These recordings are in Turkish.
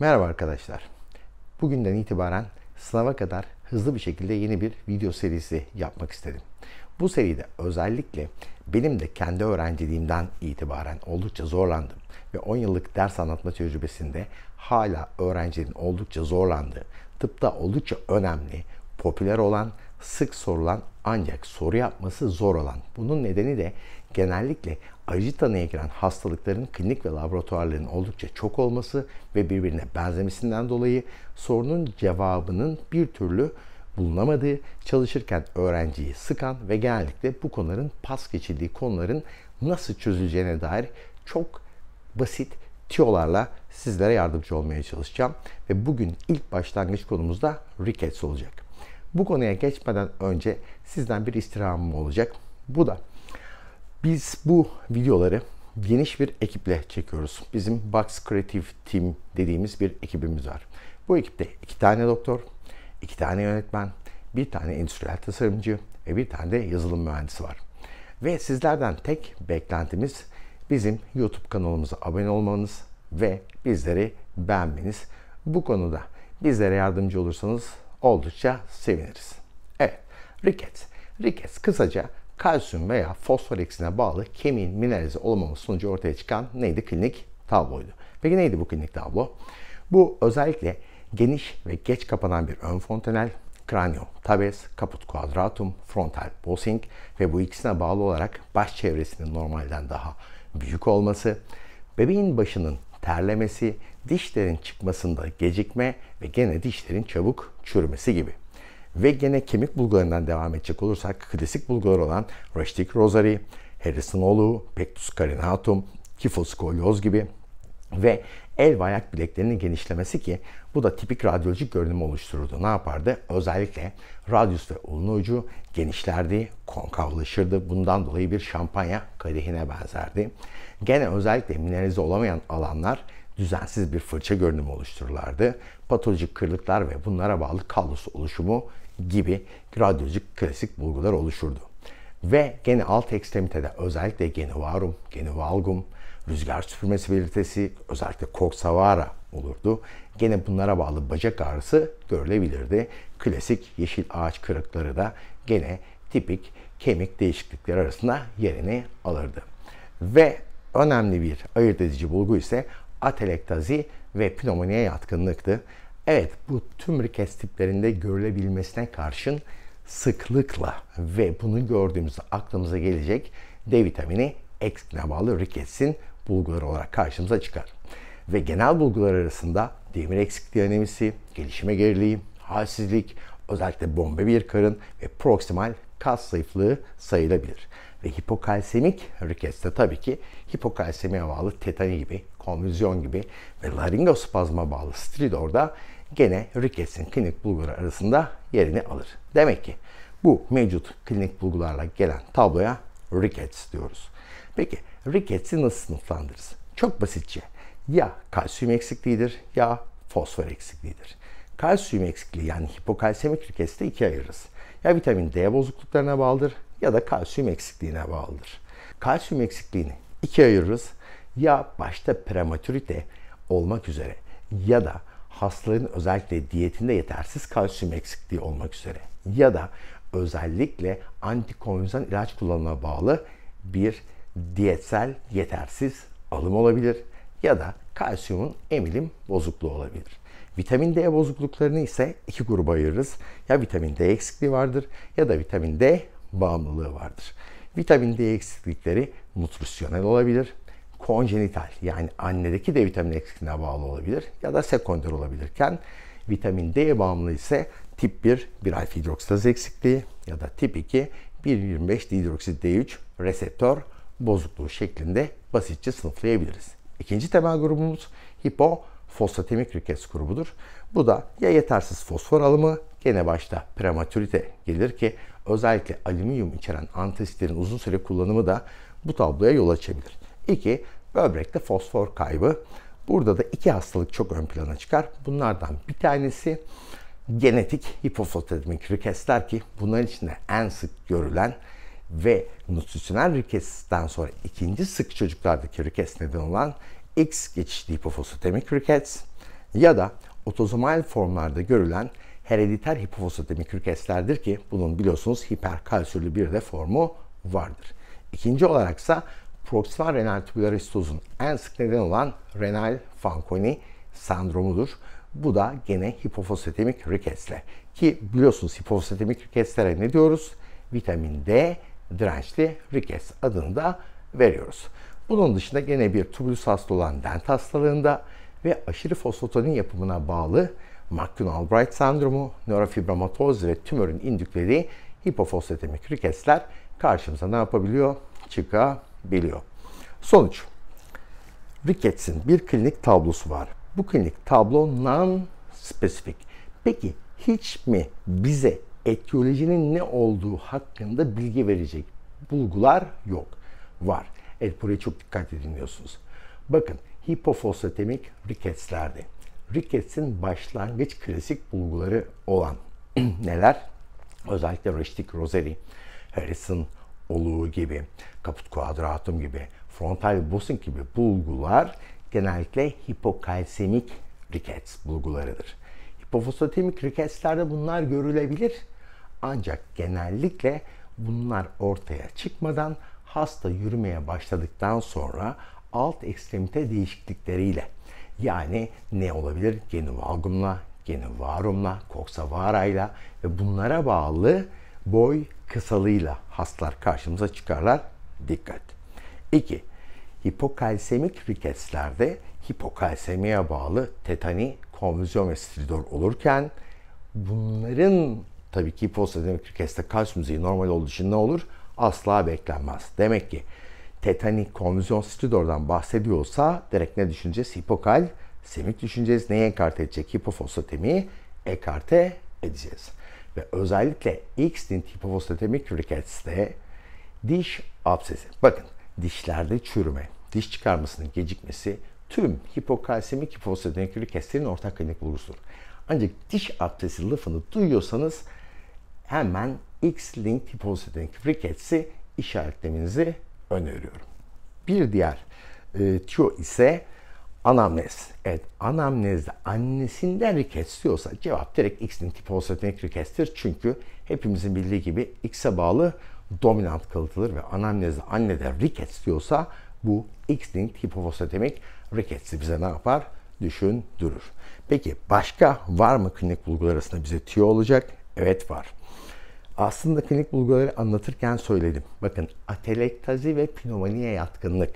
Merhaba arkadaşlar. Bugünden itibaren sınava kadar hızlı bir şekilde yeni bir video serisi yapmak istedim. Bu seride özellikle benim de kendi öğrenciliğimden itibaren oldukça zorlandım ve 10 yıllık ders anlatma tecrübesinde hala öğrencilerin oldukça zorlandığı, tıpta oldukça önemli, popüler olan, sık sorulan ancak soru yapması zor olan. Bunun nedeni de genellikle ayıcı tanıya giren hastalıkların klinik ve laboratuvarların oldukça çok olması ve birbirine benzemesinden dolayı sorunun cevabının bir türlü bulunamadığı, çalışırken öğrenciyi sıkan ve genellikle bu konuların pas geçildiği konuların nasıl çözüleceğine dair çok basit tiyolarla sizlere yardımcı olmaya çalışacağım. Ve bugün ilk başlangıç konumuz da rickets olacak. Bu konuya geçmeden önce sizden bir istirhamım olacak. Bu da biz bu videoları geniş bir ekiple çekiyoruz. Bizim Box Creative Team dediğimiz bir ekibimiz var. Bu ekipte iki tane doktor, iki tane yönetmen, bir tane endüstriyel tasarımcı ve bir tane de yazılım mühendisi var. Ve sizlerden tek beklentimiz bizim YouTube kanalımıza abone olmanız ve bizleri beğenmeniz. Bu konuda bizlere yardımcı olursanız oldukça seviniriz. Evet, Rickets. Rickets kısaca kalsiyum veya fosfor eksiğine bağlı kemiğin mineralize olmaması sonucu ortaya çıkan neydi? Klinik tabloydu. Peki neydi bu klinik tablo? Bu özellikle geniş ve geç kapanan bir ön fontanel, kranio, tabes, kaput quadratum, frontal bossing ve bu ikisine bağlı olarak baş çevresinin normalden daha büyük olması, bebeğin başının terlemesi, dişlerin çıkmasında gecikme ve gene dişlerin çabuk çürümesi gibi. Ve gene kemik bulgularından devam edecek olursak klasik bulgular olan Rustic Rosary, Harrisonoğlu, Pectus carinatum, Kifoskolyoz gibi ve el ve ayak bileklerinin genişlemesi ki bu da tipik radyolojik görünümü oluştururdu. Ne yapardı? Özellikle radyus ve ulun ucu genişlerdi, konkavlaşırdı. Bundan dolayı bir şampanya kadehine benzerdi. Gene özellikle mineralize olamayan alanlar düzensiz bir fırça görünümü oluştururlardı. Patolojik kırlıklar ve bunlara bağlı kablus oluşumu gibi radyolojik klasik bulgular oluşurdu. Ve gene alt ekstremitede özellikle genuvarum, genuvalgum, rüzgar süpürmesi belirtisi, özellikle koksavara olurdu. Gene bunlara bağlı bacak ağrısı görülebilirdi. Klasik yeşil ağaç kırıkları da gene tipik kemik değişiklikleri arasında yerini alırdı. Ve önemli bir ayırt edici bulgu ise atelektazi ve pnömoniye yatkınlıktı. Evet bu tüm rikes tiplerinde görülebilmesine karşın sıklıkla ve bunu gördüğümüzde aklımıza gelecek D vitamini eksikliğine bağlı rikesin bulguları olarak karşımıza çıkar. Ve genel bulgular arasında demir eksikliği anemisi, gelişime geriliği, halsizlik, özellikle bombe bir karın ve proksimal kas zayıflığı sayılabilir. Ve hipokalsemik rikeste tabii ki hipokalsemiye bağlı tetani gibi konvülsiyon gibi ve laringospazma bağlı stridorda gene rikesin klinik bulguları arasında yerini alır. Demek ki bu mevcut klinik bulgularla gelen tabloya rickets diyoruz. Peki ricketsi nasıl sınıflandırırız? Çok basitçe ya kalsiyum eksikliğidir ya fosfor eksikliğidir. Kalsiyum eksikliği yani hipokalsemik riketsi ikiye ayırırız. Ya vitamin D bozukluklarına bağlıdır ya da kalsiyum eksikliğine bağlıdır. Kalsiyum eksikliğini ikiye ayırırız ya başta prematürite olmak üzere ya da hastaların özellikle diyetinde yetersiz kalsiyum eksikliği olmak üzere ya da özellikle antikonvulsan ilaç kullanımına bağlı bir diyetsel yetersiz alım olabilir ya da kalsiyumun emilim bozukluğu olabilir. Vitamin D bozukluklarını ise iki gruba ayırırız. Ya vitamin D eksikliği vardır ya da vitamin D bağımlılığı vardır. Vitamin D eksiklikleri nutrisyonel olabilir konjenital yani annedeki D vitamini eksikliğine bağlı olabilir ya da sekonder olabilirken vitamin D bağımlılığı ise tip 1 bir alfa hidroksitaz eksikliği ya da tip 2 1,25 dihidroksit D3 reseptör bozukluğu şeklinde basitçe sınıflayabiliriz. İkinci temel grubumuz hipofosfatemik rikez grubudur. Bu da ya yetersiz fosfor alımı gene başta prematürite gelir ki özellikle alüminyum içeren antasitlerin uzun süre kullanımı da bu tabloya yol açabilir. İki, böbrekte fosfor kaybı. Burada da iki hastalık çok ön plana çıkar. Bunlardan bir tanesi genetik hipofotademik rikesler ki bunların içinde en sık görülen ve nutrisyonel rikesten sonra ikinci sık çocuklardaki rikes neden olan X geçişli hipofosfatemik rikes ya da otozomal formlarda görülen herediter hipofosfatemik rikeslerdir ki bunun biliyorsunuz hiperkalsürlü bir de formu vardır. İkinci olaraksa proksimal renal tübüler asitozun en sık nedeni olan renal Fanconi sendromudur. Bu da gene hipofosfatemik riketsle. Ki biliyorsunuz hipofosfatemik rikeslere ne diyoruz? Vitamin D dirençli rikets adını da veriyoruz. Bunun dışında gene bir tübülüs hasta olan dent hastalığında ve aşırı fosfotonin yapımına bağlı McDonnell-Bright sendromu, nörofibromatoz ve tümörün indüklediği hipofosfatemik riketsler karşımıza ne yapabiliyor? Çıkabiliyor biliyor. Sonuç. Rickets'in bir klinik tablosu var. Bu klinik tablo non-spesifik. Peki hiç mi bize etiyolojinin ne olduğu hakkında bilgi verecek bulgular yok? Var. Evet buraya çok dikkat dinliyorsunuz. Bakın hipofosfatemik riketslerde. Riketsin başlangıç klasik bulguları olan neler? Özellikle Rustic Rosary, Harrison, oluğu gibi, kaput kuadratum gibi, frontal bossing gibi bulgular genellikle hipokalsemik rickets bulgularıdır. Hipofosfatemik riketlerde bunlar görülebilir. Ancak genellikle bunlar ortaya çıkmadan hasta yürümeye başladıktan sonra alt ekstremite değişiklikleriyle yani ne olabilir? Genu valgumla, genu varumla, koksavarayla ve bunlara bağlı boy kısalığıyla hastalar karşımıza çıkarlar. Dikkat. 2. Hipokalsemik riketlerde hipokalsemiye bağlı tetani, konvüzyon ve stridor olurken bunların tabii ki hipokalsemik rikette kalsiyum düzeyi normal olduğu için ne olur? Asla beklenmez. Demek ki tetani, konvüzyon stridordan bahsediyorsa direkt ne düşüneceğiz? Hipokal semik düşüneceğiz. Neyi ekarte edecek? Hipofosfatemiyi ekarte edeceğiz ve özellikle X-linked hipofosphatemik ürik diş absesi. Bakın dişlerde çürüme, diş çıkarmasının gecikmesi tüm hipokalsemik hipofosphatemik ürik ortak kaynak bulgusudur. Ancak diş absesi lafını duyuyorsanız hemen x link hipofosphatemik ürik işaretlemenizi öneriyorum. Bir diğer e, tüyo ise Anamnez. Evet anamnezde annesinden request diyorsa cevap direkt X'in tipi osetnik request'tir. Çünkü hepimizin bildiği gibi X'e bağlı dominant kalıtılır ve anamnezde anneden request diyorsa bu X-linked hipofosatemik ricketsi bize ne yapar? Düşündürür. Peki başka var mı klinik bulgular arasında bize tüyo olacak? Evet var. Aslında klinik bulguları anlatırken söyledim. Bakın atelektazi ve pneumoniye yatkınlık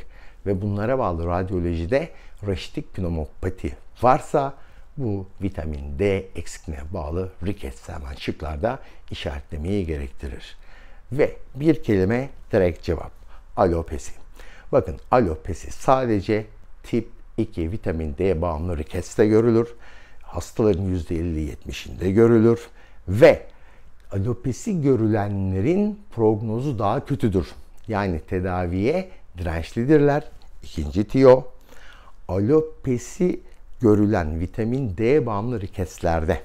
ve bunlara bağlı radyolojide reşitik pneumopati varsa bu vitamin D eksikliğine bağlı riket hemen şıklarda işaretlemeyi gerektirir. Ve bir kelime direkt cevap. Alopesi. Bakın alopesi sadece tip 2 vitamin D bağımlı rikeste görülür. Hastaların %50-70'inde görülür. Ve alopesi görülenlerin prognozu daha kötüdür. Yani tedaviye dirençlidirler. İkinci tiyo, alopesi görülen vitamin D bağımlı riketslerde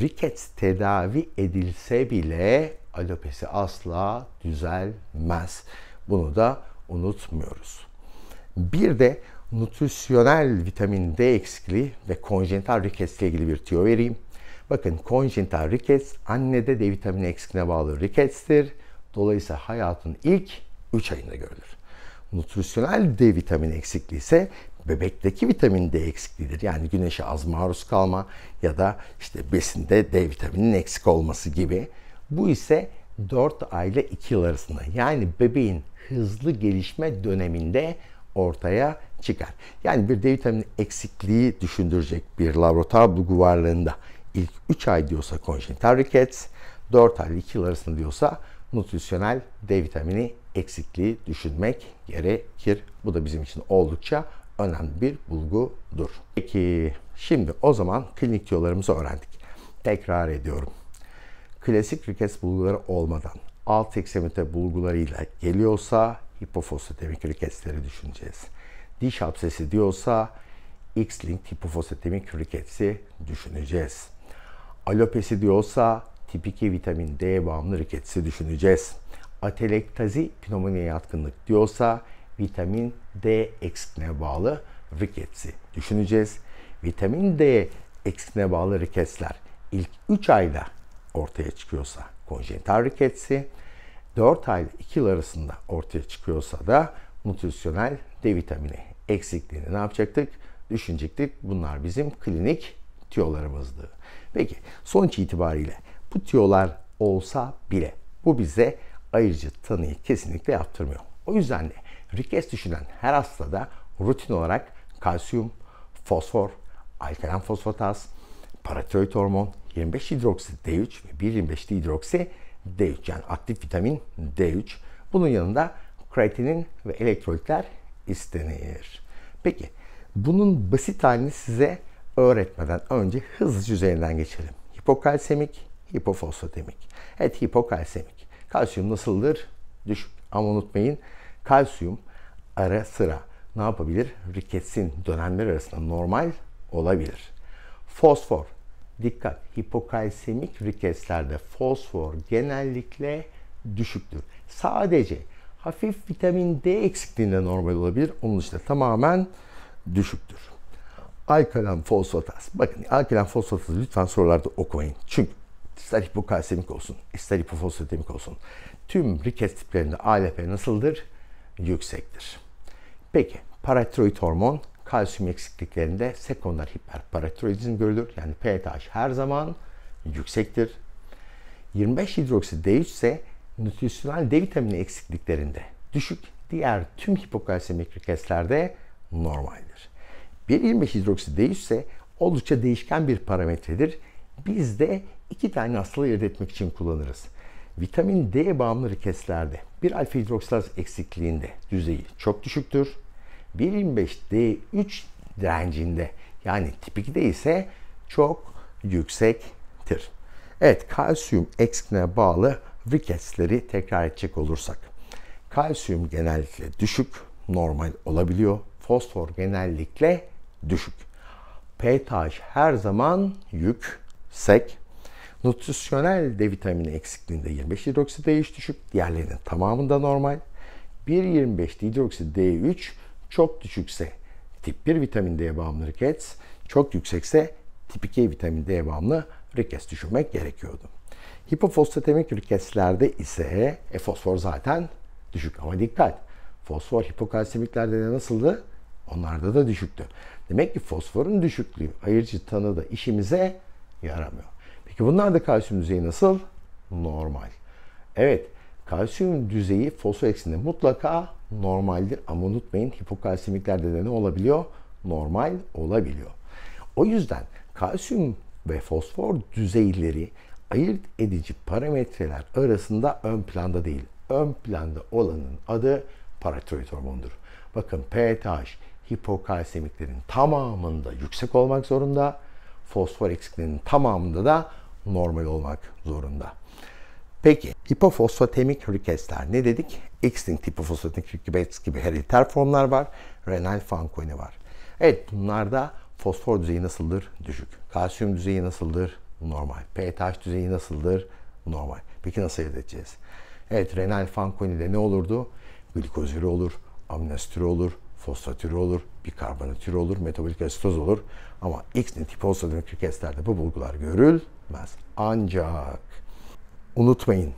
rikets tedavi edilse bile alopesi asla düzelmez. Bunu da unutmuyoruz. Bir de nutrisyonel vitamin D eksikliği ve konjenital rikets ile ilgili bir tüyo vereyim. Bakın konjenital rikets annede D vitamini eksikliğine bağlı riketstir. Dolayısıyla hayatın ilk 3 ayında görülür. Nutrisyonel D vitamini eksikliği ise bebekteki vitamin D eksikliğidir. Yani güneşe az maruz kalma ya da işte besinde D vitamininin eksik olması gibi. Bu ise 4 ay ile 2 yıl arasında yani bebeğin hızlı gelişme döneminde ortaya çıkar. Yani bir D vitamini eksikliği düşündürecek bir laboratuvar bulgu varlığında ilk 3 ay diyorsa konjenital rickets, 4 ay ile 2 yıl arasında diyorsa nutrisyonel D vitamini eksikliği düşünmek gerekir. Bu da bizim için oldukça önemli bir bulgudur. Peki şimdi o zaman klinik yollarımızı öğrendik. Tekrar ediyorum. Klasik rikes bulguları olmadan alt eksemite bulgularıyla geliyorsa hipofosfatemik riketsleri düşüneceğiz. Diş absesi diyorsa X-linked hipofosfatemik riketsi düşüneceğiz. Alopesi diyorsa tip 2 vitamin D bağımlı riketsi düşüneceğiz. Atelektazi pneumoniye yatkınlık diyorsa vitamin D eksikliğine bağlı riketsi düşüneceğiz. Vitamin D eksikliğine bağlı riketsler ilk 3 ayda ortaya çıkıyorsa konjenital riketsi, 4 ile 2 yıl arasında ortaya çıkıyorsa da nutrisyonel D vitamini eksikliğini ne yapacaktık? Düşünecektik. Bunlar bizim klinik tiyolarımızdı. Peki sonuç itibariyle bu tiyolar olsa bile bu bize ayırıcı tanıyı kesinlikle yaptırmıyor. O yüzden de rikes düşünen her hastada rutin olarak kalsiyum, fosfor, alkalen fosfataz, paratiroid hormon, 25 hidroksi D3 ve 1.25 hidroksi D3 yani aktif vitamin D3. Bunun yanında kreatinin ve elektrolitler istenir. Peki bunun basit halini size öğretmeden önce hızlıca üzerinden geçelim. Hipokalsemik, hipofosfatemik. Evet hipokalsemik. Kalsiyum nasıldır? Düşük ama unutmayın kalsiyum ara sıra ne yapabilir? Riketsin dönemler arasında normal olabilir. Fosfor. Dikkat hipokalsemik riketslerde fosfor genellikle düşüktür. Sadece hafif vitamin D eksikliğinde normal olabilir. Onun dışında tamamen düşüktür. Alkalen fosfataz. Bakın alkalen fosfatazı lütfen sorularda okumayın. Çünkü ister hipokalsemik olsun, ister hipofosfatemik olsun tüm rikez tiplerinde ALP nasıldır? Yüksektir. Peki paratiroid hormon kalsiyum eksikliklerinde sekonder hiperparatiroidizm görülür. Yani pH her zaman yüksektir. 25 hidroksi D3 ise nutrisyonel D vitamini eksikliklerinde düşük, diğer tüm hipokalsemik rikestlerde normaldir. 1.25 hidroksi D3 ise oldukça değişken bir parametredir. Bizde iki tane hastalığı ayırt için kullanırız. Vitamin D bağımlı rikeslerde bir alfa hidroksilaz eksikliğinde düzeyi çok düşüktür. 1.25D3 direncinde yani tip 2'de ise çok yüksektir. Evet kalsiyum eksikliğine bağlı riketsleri tekrar edecek olursak. Kalsiyum genellikle düşük, normal olabiliyor. Fosfor genellikle düşük. pH her zaman yüksek Nutrisyonel D vitamini eksikliğinde 25 hidroksi D3 düşük, diğerlerinin tamamında normal. 1.25 hidroksi D3 çok düşükse tip 1 vitamin D bağımlı rickets, çok yüksekse tip 2 vitamin D bağımlı rickets düşünmek gerekiyordu. Hipofosfatemik riketslerde ise e, fosfor zaten düşük ama dikkat. Fosfor hipokalsemiklerde de nasıldı? Onlarda da düşüktü. Demek ki fosforun düşüklüğü ayırıcı tanıda işimize yaramıyor. Peki da kalsiyum düzeyi nasıl? Normal. Evet, kalsiyum düzeyi fosfor eksinde mutlaka normaldir ama unutmayın hipokalsemiklerde de ne olabiliyor? Normal olabiliyor. O yüzden kalsiyum ve fosfor düzeyleri ayırt edici parametreler arasında ön planda değil. Ön planda olanın adı paratiroid hormonudur. Bakın pH hipokalsemiklerin tamamında yüksek olmak zorunda. Fosfor eksikliğinin tamamında da normal olmak zorunda. Peki hipofosfatemik rükesler ne dedik? Extinct hipofosfatemik rükes gibi herediter formlar var. Renal Fanconi var. Evet bunlarda fosfor düzeyi nasıldır? Düşük. Kalsiyum düzeyi nasıldır? Normal. pH düzeyi nasıldır? Normal. Peki nasıl elde edeceğiz? Evet renal Fanconi'de ne olurdu? Glikozürü olur, aminoasitürü olur, fosfatürü olur, bikarbonatürü olur, metabolik asitoz olur. Ama X nitip fosfatürü keslerde bu bulgular görül etmez. Ancak unutmayın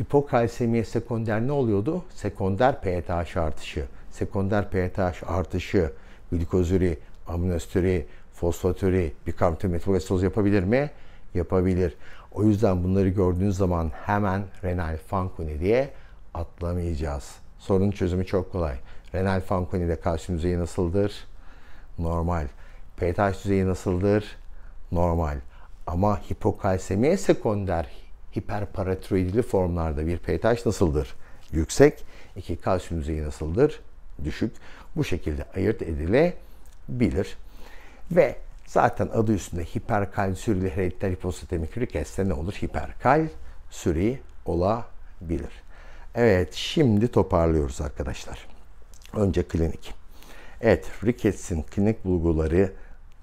hipokalsemiye sekonder ne oluyordu? Sekonder PTH artışı. Sekonder PTH artışı glikozuri, aminosturi, fosfaturi, bikarbonat metabolizoz yapabilir mi? Yapabilir. O yüzden bunları gördüğünüz zaman hemen renal fankoni diye atlamayacağız. Sorunun çözümü çok kolay. Renal de kalsiyum düzeyi nasıldır? Normal. PTH düzeyi nasıldır? Normal. Ama hipokalsemiye sekonder hiperparatiroidli formlarda bir pH nasıldır? Yüksek. İki kalsiyum düzeyi nasıldır? Düşük. Bu şekilde ayırt edilebilir. Ve zaten adı üstünde hiperkalsürili herediter hipostatemik rikeste ne olur? Hiperkalsüri olabilir. Evet şimdi toparlıyoruz arkadaşlar. Önce klinik. Evet, Rickets'in klinik bulguları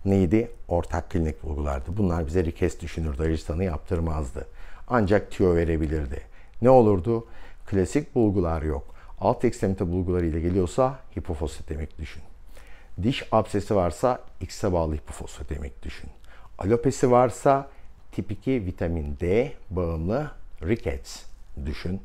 neydi? Ortak klinik bulgulardı. Bunlar bize rikes düşünür Dajistan'ı yaptırmazdı. Ancak tüyo verebilirdi. Ne olurdu? Klasik bulgular yok. Alt ekstremite bulguları ile geliyorsa hipofosfatemik düşün. Diş absesi varsa X'e bağlı hipofosfatemik düşün. Alopesi varsa tip vitamin D bağımlı rickets düşün.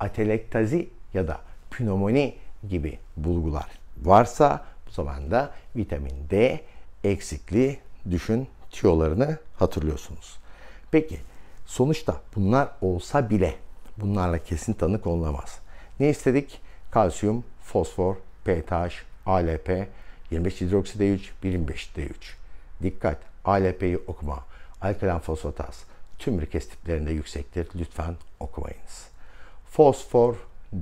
Atelektazi ya da pnömoni gibi bulgular varsa bu zaman da vitamin D eksikliği düşün tiyolarını hatırlıyorsunuz. Peki sonuçta bunlar olsa bile bunlarla kesin tanık olunamaz. Ne istedik? Kalsiyum, fosfor, PTH, ALP, 25 hidroksit D3, 25 D3. Dikkat! ALP'yi okuma. Alkalen fosfataz tüm rikes tiplerinde yüksektir. Lütfen okumayınız. Fosfor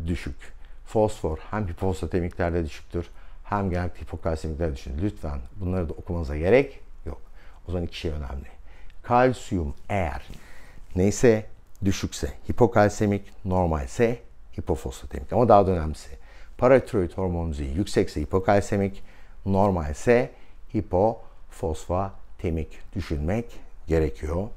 düşük. Fosfor hem hipofosfatemiklerde düşüktür hem genel hipokalsemikler düşün. Lütfen bunları da okumanıza gerek yok. O zaman iki şey önemli. Kalsiyum eğer neyse düşükse, hipokalsemik normalse hipofosfatemik ama daha da önemlisi paratiroid hormonumuzu yüksekse hipokalsemik, normalse hipofosfatemik düşünmek gerekiyor.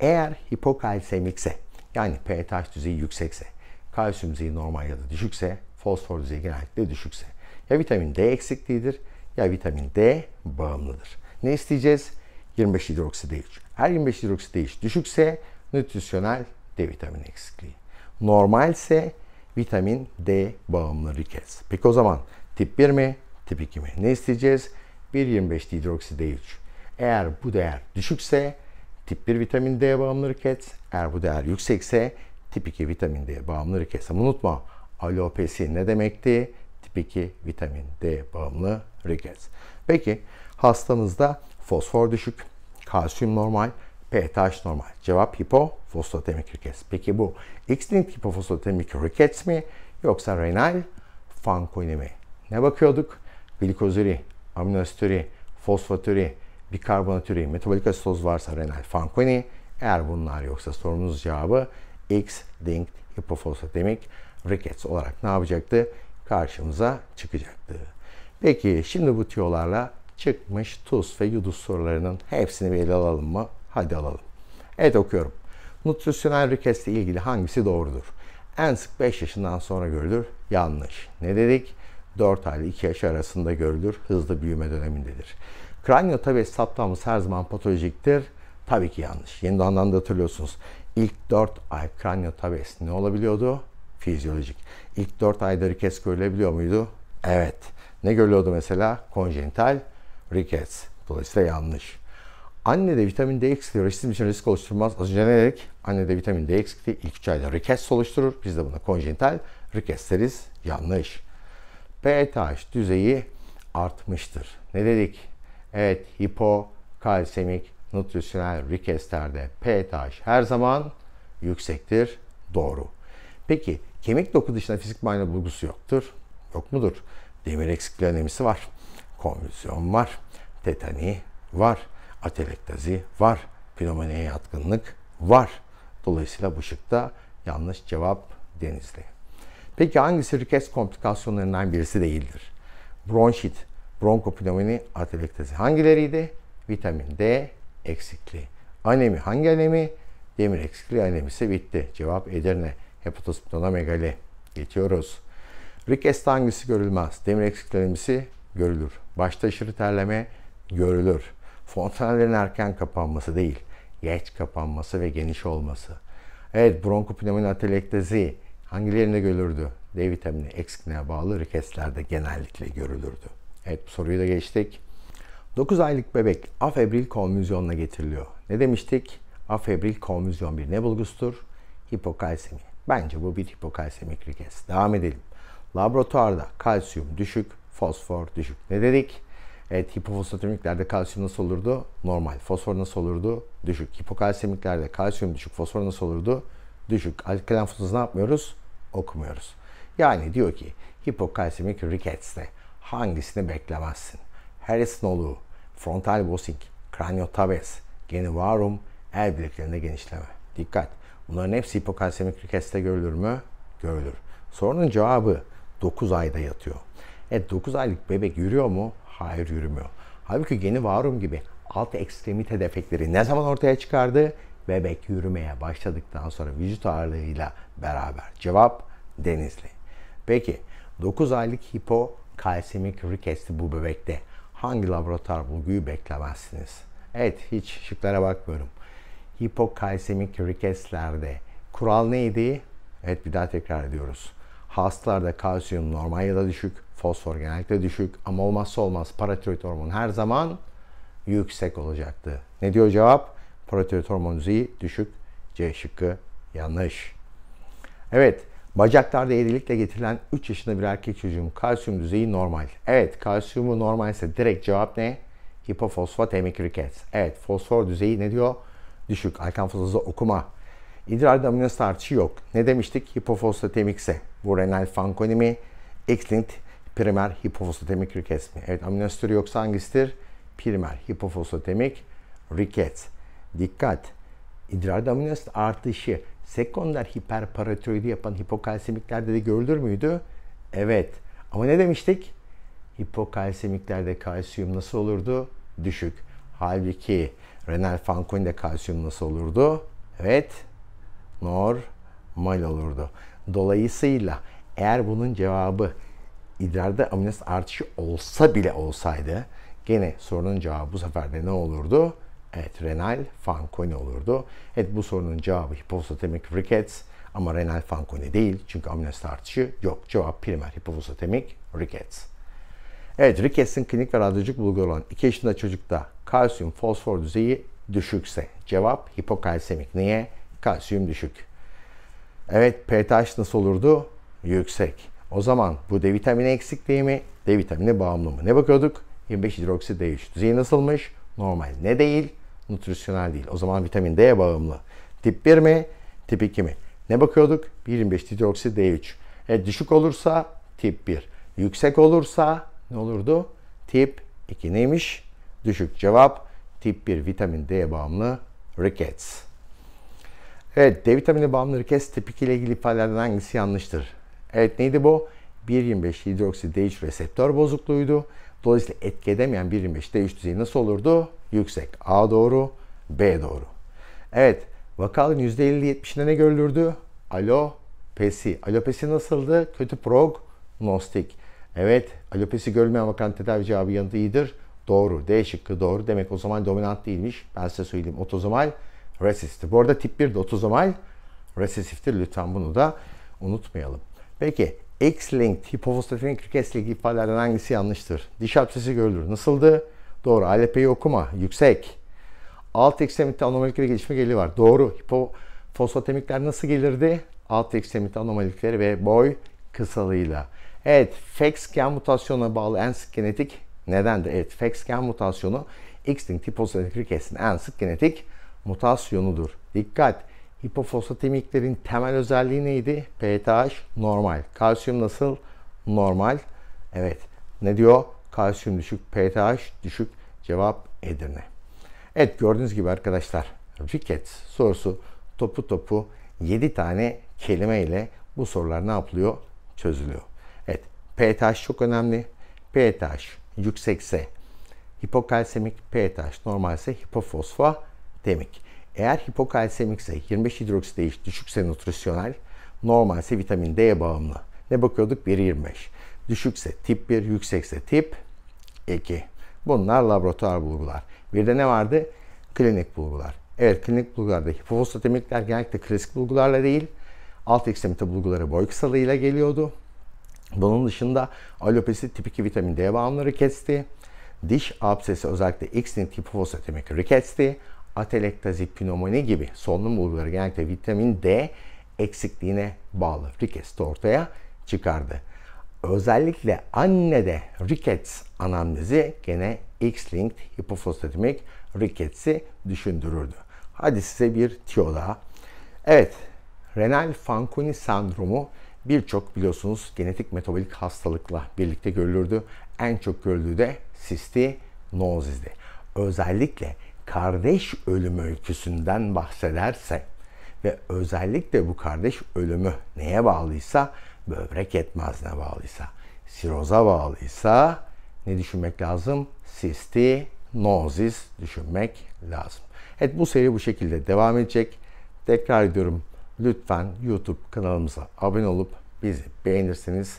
Eğer hipokalsemikse yani pH düzeyi yüksekse, kalsiyum düzeyi normal ya da düşükse, fosfor düzeyi genellikle düşükse, ya vitamin D eksikliğidir ya vitamin D bağımlıdır. Ne isteyeceğiz? 25 hidroksi DH. Her 25 hidroksi DH düşükse nutrisyonel D vitamini eksikliği. Normalse vitamin D bağımlı rikez. Peki o zaman tip 1 mi, tip 2 mi? Ne isteyeceğiz? 1.25 hidroksi D3. Eğer bu değer düşükse tip 1 vitamin D bağımlı rikez. Eğer bu değer yüksekse tip 2 vitamin D bağımlı rikez. Ama unutma alopesi ne demekti? tip 2 vitamin D bağımlı rickets. Peki hastamızda fosfor düşük, kalsiyum normal, pH normal. Cevap hipofosfatemik rickets. Peki bu X-linked hipofosfatemik rickets mi yoksa renal fankoini mi? Ne bakıyorduk? Glikozuri, aminosituri, fosfaturi, bikarbonaturi, metabolik asitoz varsa renal fankoini. Eğer bunlar yoksa sorumuz cevabı X-linked hipofosfatemik rickets olarak ne yapacaktı? karşımıza çıkacaktı. Peki şimdi bu tiyolarla çıkmış tuz ve yudus sorularının hepsini bir alalım mı? Hadi alalım. Evet okuyorum. Nutrisyonel request ilgili hangisi doğrudur? En sık 5 yaşından sonra görülür. Yanlış. Ne dedik? 4 ile 2 yaş arasında görülür. Hızlı büyüme dönemindedir. Kraniotabes saptanması her zaman patolojiktir. Tabii ki yanlış. Yeni da hatırlıyorsunuz. İlk 4 ay kraniotabes ne olabiliyordu? fizyolojik. İlk 4 ayda rikets görülebiliyor muydu? Evet. Ne görülüyordu mesela? Konjenital rikets. Dolayısıyla yanlış. Anne de vitamin D eksikliği raşitizm için risk oluşturmaz. Az önce ne dedik? de vitamin D eksikliği ilk 3 ayda rikets oluşturur. Biz de buna konjenital rikets deriz. Yanlış. pH düzeyi artmıştır. Ne dedik? Evet hipokalsemik nutrisyonel rikestlerde pH her zaman yüksektir. Doğru. Peki Kemik doku dışında fizikman bulgusu yoktur. Yok mudur? Demir eksikliği anemisi var. Konvülsiyon var. Tetani var. Atelektazi var. Pneumoniye yatkınlık var. Dolayısıyla bu şıkta yanlış cevap denizli. Peki hangisi rikes komplikasyonlarından birisi değildir? Bronşit, bronkopnömoni, atelektazi hangileriydi? Vitamin D eksikliği. Anemi hangi anemi? Demir eksikliği anemisi bitti. Cevap Edirne hepatosplenomegali. Geçiyoruz. Rick estangisi görülmez. Demir eksiklenmesi görülür. Başta aşırı terleme görülür. Fontanellerin erken kapanması değil, geç kapanması ve geniş olması. Evet, bronkopneumin atelektazi hangilerinde görülürdü? D vitamini eksikliğine bağlı rikestlerde genellikle görülürdü. Evet, bu soruyu da geçtik. 9 aylık bebek afebril konvüzyonla getiriliyor. Ne demiştik? Afebril konvüzyon bir ne bulgusudur? Hipokalsemi. Bence bu bir hipokalsemik rikez. Devam edelim. Laboratuvarda kalsiyum düşük, fosfor düşük. Ne dedik? Evet hipofosfatemiklerde kalsiyum nasıl olurdu? Normal. Fosfor nasıl olurdu? Düşük. Hipokalsemiklerde kalsiyum düşük, fosfor nasıl olurdu? Düşük. Alkalen fosfatası ne yapmıyoruz? Okumuyoruz. Yani diyor ki hipokalsemik rickets'te hangisini beklemezsin? Harrison oluğu, frontal bossing, kraniotabes, genivarum, el bileklerinde genişleme. Dikkat! Bunların hepsi hipokalsemik rikeste görülür mü? Görülür. Sorunun cevabı 9 ayda yatıyor. Evet 9 aylık bebek yürüyor mu? Hayır yürümüyor. Halbuki yeni varum gibi alt ekstremite defekleri ne zaman ortaya çıkardı? Bebek yürümeye başladıktan sonra vücut ağırlığıyla beraber. Cevap Denizli. Peki 9 aylık hipokalsemik rikesti bu bebekte hangi laboratuvar bulguyu beklemezsiniz? Evet hiç şıklara bakmıyorum hipokalsemik rikestlerde kural neydi? Evet bir daha tekrar ediyoruz. Hastalarda kalsiyum normal ya da düşük, fosfor genellikle düşük ama olmazsa olmaz paratiroid hormon her zaman yüksek olacaktı. Ne diyor cevap? Paratiroid hormonu Z düşük, C şıkkı yanlış. Evet, bacaklarda evlilikle getirilen 3 yaşında bir erkek çocuğun kalsiyum düzeyi normal. Evet, kalsiyumu normalse direkt cevap ne? Hipofosfatemik rikets. Evet, fosfor düzeyi ne diyor? düşük. Alkanfazı okuma. idrar amino starçı yok. Ne demiştik? Hipofosfatemikse. Bu renal fankonimi, X-linked primer hipofosfatemik rikets mi? Evet amino yoksa hangisidir? Primer hipofosfatemik rikets. Dikkat! İdrarda amino artışı sekonder hiperparatiroidi yapan hipokalsemiklerde de görülür müydü? Evet. Ama ne demiştik? Hipokalsemiklerde kalsiyum nasıl olurdu? Düşük. Halbuki Renal Fanconi'de kalsiyum nasıl olurdu? Evet, normal olurdu. Dolayısıyla eğer bunun cevabı idrarda amino asit artışı olsa bile olsaydı gene sorunun cevabı bu sefer de ne olurdu? Evet, renal Fanconi olurdu. Evet, bu sorunun cevabı hipovosatemik rickets ama renal Fanconi değil çünkü amino asit artışı yok. Cevap primer hipovosatemik rickets. Evet, Rickets'in klinik ve radyolojik bulguları olan 2 yaşında çocukta kalsiyum fosfor düzeyi düşükse cevap hipokalsemik. Niye? Kalsiyum düşük. Evet, pH nasıl olurdu? Yüksek. O zaman bu D vitamini eksikliği mi? D vitamini bağımlı mı? Ne bakıyorduk? 25 hidroksi D3. Düzeyi nasılmış? Normal. Ne değil? Nutrisyonel değil. O zaman vitamin D'ye bağımlı. Tip 1 mi? Tip 2 mi? Ne bakıyorduk? 25 hidroksi D3. Evet düşük olursa tip 1. Yüksek olursa ne olurdu? Tip 2 neymiş? Düşük cevap. Tip 1 vitamin D bağımlı rickets. Evet D vitamini bağımlı rickets tip 2 ile ilgili ifadelerden hangisi yanlıştır? Evet neydi bu? 1.25 hidroksi D3 reseptör bozukluğuydu. Dolayısıyla etki edemeyen 1.25 D3 düzeyi nasıl olurdu? Yüksek. A doğru, B doğru. Evet, vakaların %50-70'inde ne görülürdü? Alopesi. Alopesi nasıldı? Kötü prognostik. Evet, alopesi görülmeyen vakan tedavi cevabı yanıtı iyidir. Doğru. D şıkkı doğru. Demek o zaman dominant değilmiş. Ben size söyleyeyim. Otozomal resistif. Bu arada tip 1 de otozomal resistiftir. Lütfen bunu da unutmayalım. Peki X-linked hipofosfatinik rükeslik ifadelerden hangisi yanlıştır? Diş absesi görülür. Nasıldı? Doğru. ALP'yi okuma. Yüksek. Alt ekstremite anomalilikleri gelişme geliyor var. Doğru. Hipofosfatemikler nasıl gelirdi? Alt ekstremite anomalilikleri ve boy kısalığıyla. Evet, FEX gen mutasyonuna bağlı en sık genetik nedendir? Evet, FEX gen mutasyonu X-linked hipofosfatemik asidin en sık genetik mutasyonudur. Dikkat! Hipofosfatemiklerin temel özelliği neydi? PTH normal. Kalsiyum nasıl? Normal. Evet. Ne diyor? Kalsiyum düşük, PTH düşük. Cevap Edirne. Evet gördüğünüz gibi arkadaşlar Rickets sorusu topu topu 7 tane kelime ile bu sorular ne yapılıyor? Çözülüyor pH çok önemli. pH yüksekse hipokalsemik, pH normalse hipofosfatemik. Eğer hipokalsemikse 25 hidroksit değiş düşükse nutrisyonel, normalse vitamin D bağımlı. Ne bakıyorduk? 25 Düşükse tip 1, yüksekse tip 2. Bunlar laboratuvar bulgular. Bir de ne vardı? Klinik bulgular. Evet klinik bulgularda hipofosfatemikler genellikle klasik bulgularla değil, alt ekstremite bulguları boy kısalığıyla geliyordu. Bunun dışında alopesi tipik vitamin D bağımları kesti. Diş absesi özellikle X-linked hipofosatemikürü kesti. Atelektazi pneumoni gibi solunum bulguları genellikle vitamin D eksikliğine bağlı rikesti ortaya çıkardı. Özellikle annede rikets anamnezi gene X-linked hipofosatemik riketsi düşündürürdü. Hadi size bir tiyo daha. Evet, renal Fanconi sendromu birçok biliyorsunuz genetik metabolik hastalıkla birlikte görülürdü. En çok görüldüğü de sisti, nozizdi. Özellikle kardeş ölüm öyküsünden bahsederse ve özellikle bu kardeş ölümü neye bağlıysa böbrek yetmezliğine bağlıysa, siroza bağlıysa ne düşünmek lazım? Sisti, nozis düşünmek lazım. Evet bu seri bu şekilde devam edecek. Tekrar ediyorum lütfen YouTube kanalımıza abone olup bizi beğenirseniz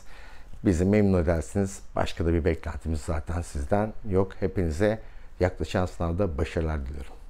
bizi memnun edersiniz. Başka da bir beklentimiz zaten sizden yok. Hepinize yaklaşan sınavda başarılar diliyorum.